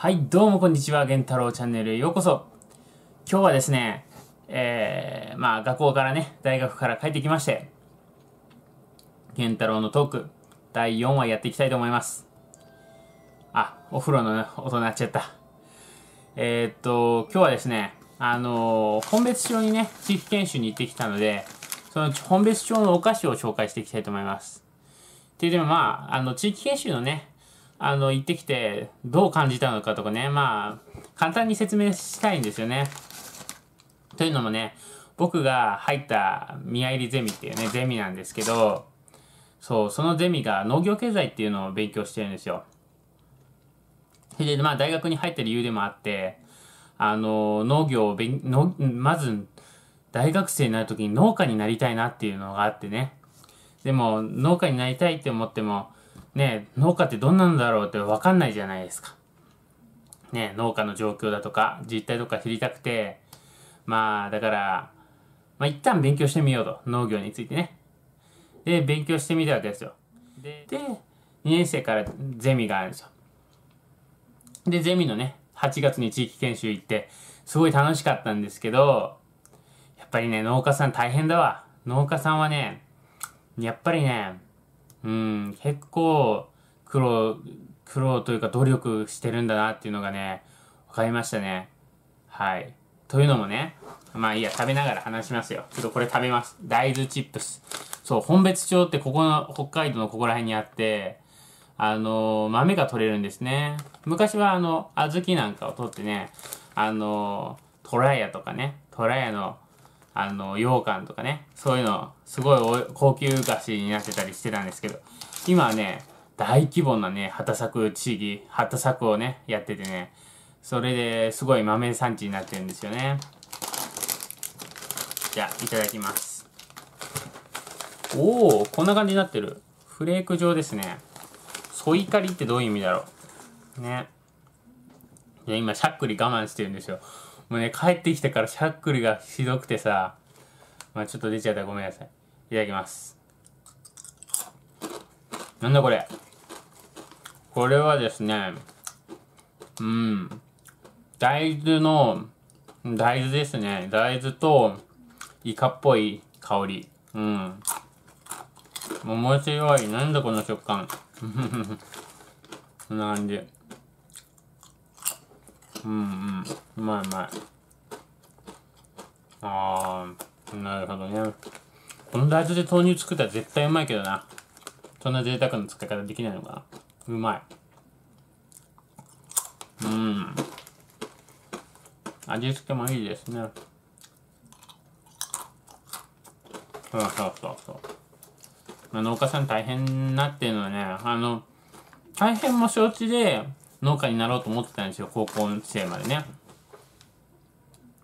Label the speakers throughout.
Speaker 1: はい、どうもこんにちは。源太郎チャンネルへようこそ。今日はですね、えー、まあ学校からね、大学から帰ってきまして、源太郎のトーク、第4話やっていきたいと思います。あ、お風呂の音鳴っちゃった。えー、っと、今日はですね、あのー、本別町にね、地域研修に行ってきたので、その本別町のお菓子を紹介していきたいと思います。っていうでもまあ、あの、地域研修のね、あの、行ってきて、どう感じたのかとかね、まあ、簡単に説明したいんですよね。というのもね、僕が入った宮入ゼミっていうね、ゼミなんですけど、そう、そのゼミが農業経済っていうのを勉強してるんですよ。それで、まあ、大学に入った理由でもあって、あの、農業を勉、の、まず、大学生になるときに農家になりたいなっていうのがあってね。でも、農家になりたいって思っても、ね、農家ってどんなんだろうってわかんないじゃないですか。ね、農家の状況だとか、実態とか知りたくて、まあ、だから、まあ一旦勉強してみようと、農業についてね。で、勉強してみたわけですよ。で、で2年生からゼミがあるんですよ。で、ゼミのね、8月に地域研修行って、すごい楽しかったんですけど、やっぱりね、農家さん大変だわ。農家さんはね、やっぱりね、うん、結構苦労、苦労というか努力してるんだなっていうのがね、分かりましたね。はい。というのもね、まあいいや、食べながら話しますよ。ちょっとこれ食べます。大豆チップス。そう、本別町ってここの、北海道のここら辺にあって、あの豆が取れるんですね。昔はあの、小豆なんかを取ってね、あのトラヤとかね、トラヤのあの、羊羹とかね、そういうの、すごい高級菓子になってたりしてたんですけど、今はね、大規模なね、畑作地域、畑作をね、やっててね、それですごい豆産地になってるんですよね。じゃあ、いただきます。おお、こんな感じになってる。フレーク状ですね。ソイカリってどういう意味だろう。ね。いや、今、しゃっくり我慢してるんですよ。もうね、帰ってきたからしゃっくりがひどくてさ、まあちょっと出ちゃったらごめんなさい。いただきます。なんだこれ。これはですね、うん、大豆の、大豆ですね。大豆と、イカっぽい香り。うん。面白い。なんだこの食感。こんな感じ。うんうんうまいうまいああなるほどねこの大豆で豆乳作ったら絶対うまいけどなそんな贅沢な使い方できないのかなうまいうん味付けもいいですねそうそうそうそう、まあ、農家さん大変なっていうのはねあの大変も承知で農家になろうと思ってたんですよ、高校生までね。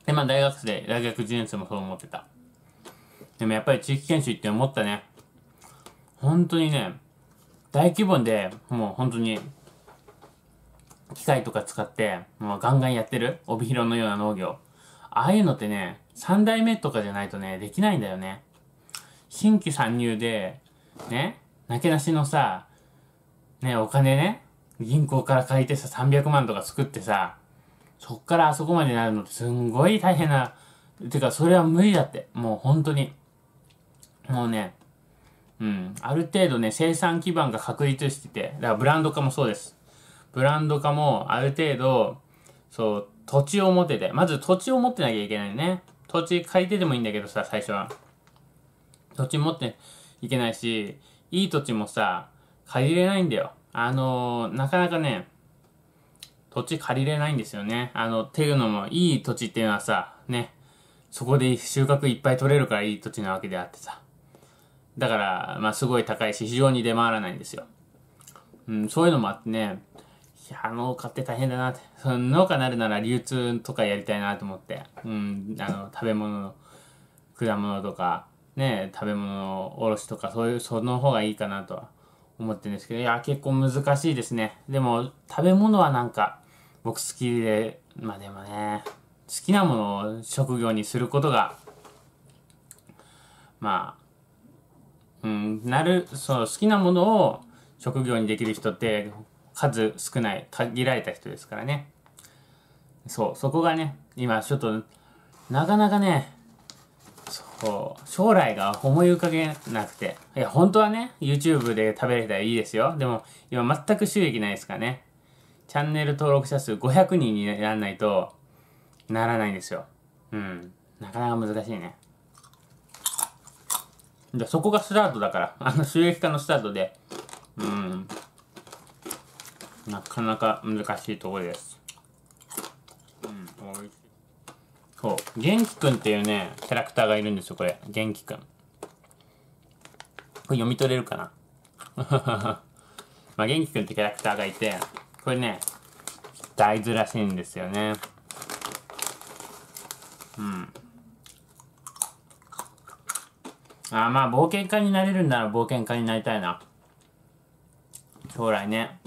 Speaker 1: で、まあ大学生、大学1年生もそう思ってた。でもやっぱり地域研修って思ったね。本当にね、大規模で、もう本当に、機械とか使って、もうガンガンやってる、帯広のような農業。ああいうのってね、3代目とかじゃないとね、できないんだよね。新規参入で、ね、なけなしのさ、ね、お金ね、銀行から借りてさ、300万とか作ってさ、そっからあそこまでなるのってすんごい大変な、てかそれは無理だって。もう本当に。もうね、うん。ある程度ね、生産基盤が確立してて、だからブランド化もそうです。ブランド化もある程度、そう、土地を持ってて、まず土地を持ってなきゃいけないね。土地借りてでもいいんだけどさ、最初は。土地持っていけないし、いい土地もさ、借りれないんだよ。あの、なかなかね、土地借りれないんですよね。あの、っていうのも、いい土地っていうのはさ、ね、そこで収穫いっぱい取れるからいい土地なわけであってさ。だから、まあ、すごい高いし、非常に出回らないんですよ。うん、そういうのもあってね、いや、農家って大変だなって。その農家になるなら流通とかやりたいなと思って。うん、あの、食べ物の、果物とか、ね、食べ物の卸とか、そういう、その方がいいかなとは思ってるんですけど、いや、結構難しいですね。でも、食べ物はなんか、僕好きで、まあでもね、好きなものを職業にすることが、まあ、うん、なる、そう、好きなものを職業にできる人って、数少ない、限られた人ですからね。そう、そこがね、今、ちょっと、なかなかね、そう。将来が思い浮かべなくて。いや、本当はね、YouTube で食べれたらいいですよ。でも、今全く収益ないですかね。チャンネル登録者数500人にならないと、ならないんですよ。うん。なかなか難しいね。じゃそこがスタートだから。あの、収益化のスタートで。うん。なかなか難しいところです。そう。元気くんっていうね、キャラクターがいるんですよ、これ。元気くん。これ読み取れるかな まあ、元気くんってキャラクターがいて、これね、大豆らしいんですよね。うん。あまあ、冒険家になれるんなら冒険家になりたいな。将来ね。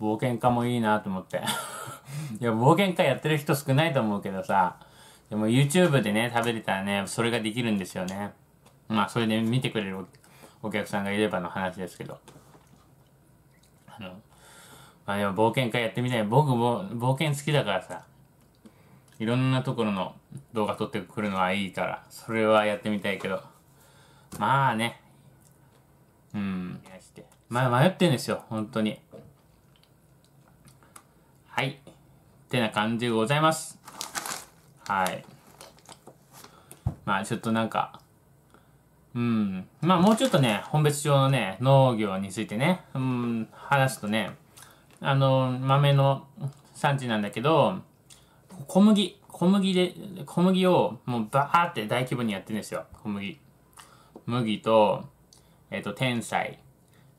Speaker 1: 冒険家もいいなと思って いや、冒険家やってる人少ないと思うけどさ。でも YouTube でね、食べれたらね、それができるんですよね。まあ、それで見てくれるお客さんがいればの話ですけど。あの、まあでも冒険会やってみたい。僕も冒険好きだからさ、いろんなところの動画撮ってくるのはいいから、それはやってみたいけど。まあね、うん。まあ、迷ってんですよ、本当に。はい。ってな感じでございます。はいまあちょっとなんかうんまあもうちょっとね本別町のね農業についてね、うん、話すとねあの豆の産地なんだけど小麦小麦で小麦をもうバーって大規模にやってるんですよ小麦麦とえっ、と天才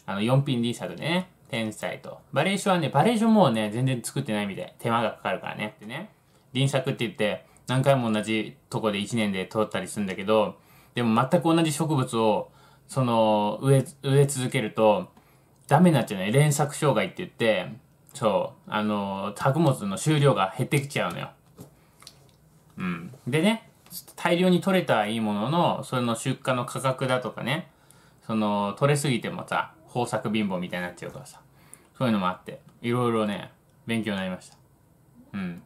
Speaker 1: あの4リーサルでね天才と。バレーションはね、バレーションもうね、全然作ってないみたい。手間がかかるからね。でね、輪作って言って、何回も同じとこで1年で通ったりするんだけど、でも全く同じ植物を、その、植え、植え続けると、ダメになっちゃうね。連作障害って言って、そう、あの、作物の収量が減ってきちゃうのよ。うん。でね、大量に取れたらいいものの、その出荷の価格だとかね、その、取れすぎてもさ、豊作貧乏みたいになっちゃうからさ、そういうのもあって、いろいろね、勉強になりました。うん。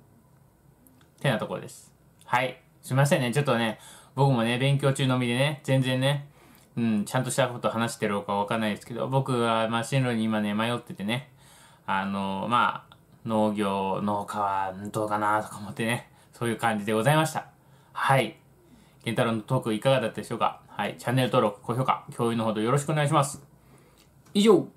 Speaker 1: てなところです。はい。すいませんね。ちょっとね、僕もね、勉強中のみでね、全然ね、うん、ちゃんとしたこと話してるかわかんないですけど、僕は、まあ、進路に今ね、迷っててね、あの、まあ、農業、農家はどうかなとか思ってね、そういう感じでございました。はい。健太郎のトークいかがだったでしょうかはい。チャンネル登録、高評価、共有のほどよろしくお願いします。以上。